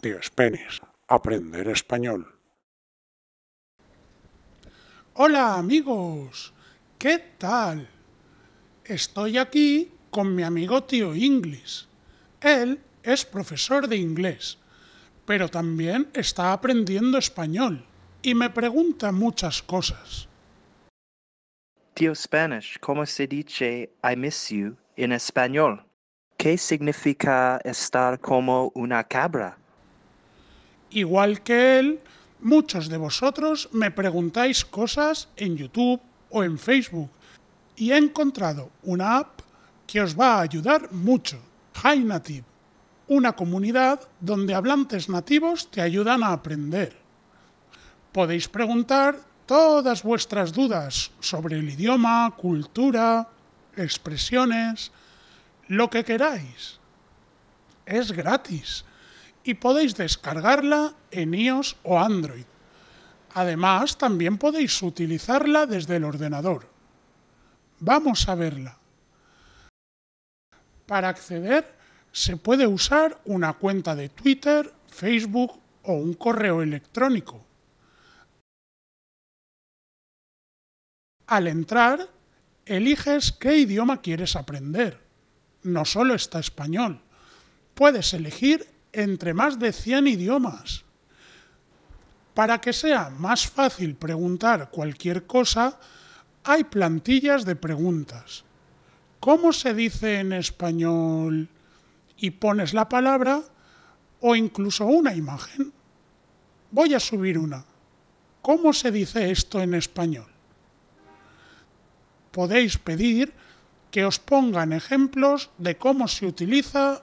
Tío Penis, aprender español. Hola amigos, ¿qué tal? Estoy aquí con mi amigo tío Inglis. Él es profesor de inglés, pero también está aprendiendo español y me pregunta muchas cosas. ¿cómo se dice I miss you en español? ¿Qué significa estar como una cabra? Igual que él, muchos de vosotros me preguntáis cosas en YouTube o en Facebook y he encontrado una app que os va a ayudar mucho, HiNative, una comunidad donde hablantes nativos te ayudan a aprender. Podéis preguntar todas vuestras dudas sobre el idioma, cultura, expresiones, lo que queráis. Es gratis y podéis descargarla en iOS o Android. Además, también podéis utilizarla desde el ordenador. Vamos a verla. Para acceder, se puede usar una cuenta de Twitter, Facebook o un correo electrónico. al entrar, eliges qué idioma quieres aprender. No solo está español. Puedes elegir entre más de 100 idiomas. Para que sea más fácil preguntar cualquier cosa, hay plantillas de preguntas. ¿Cómo se dice en español? Y pones la palabra o incluso una imagen. Voy a subir una. ¿Cómo se dice esto en español? podéis pedir que os pongan ejemplos de cómo se utiliza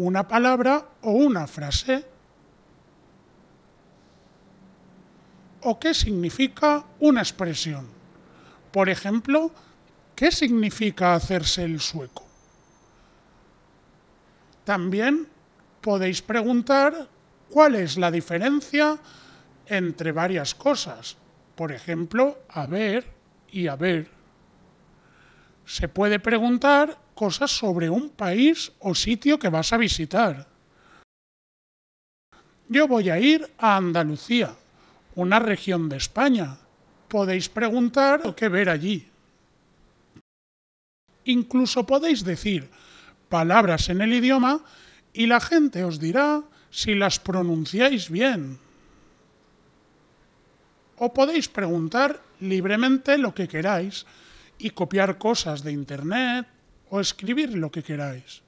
una palabra o una frase o qué significa una expresión. Por ejemplo, ¿qué significa hacerse el sueco? También podéis preguntar cuál es la diferencia entre varias cosas. Por ejemplo, haber y haber se puede preguntar cosas sobre un país o sitio que vas a visitar. Yo voy a ir a Andalucía, una región de España. Podéis preguntar o qué ver allí. Incluso podéis decir palabras en el idioma y la gente os dirá si las pronunciáis bien. O podéis preguntar libremente lo que queráis y copiar cosas de Internet o escribir lo que queráis.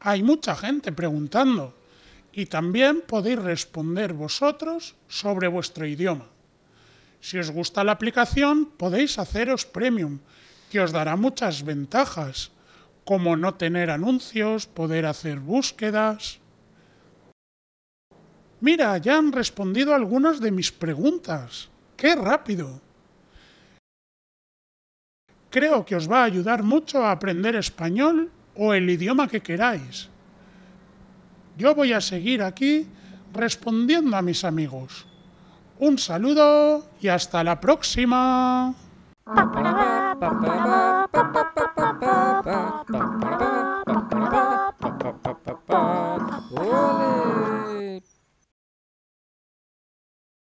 Hay mucha gente preguntando y también podéis responder vosotros sobre vuestro idioma. Si os gusta la aplicación podéis haceros premium, que os dará muchas ventajas, como no tener anuncios, poder hacer búsquedas. Mira, ya han respondido algunas de mis preguntas. ¡Qué rápido! creo que os va a ayudar mucho a aprender español o el idioma que queráis. Yo voy a seguir aquí respondiendo a mis amigos. Un saludo y hasta la próxima.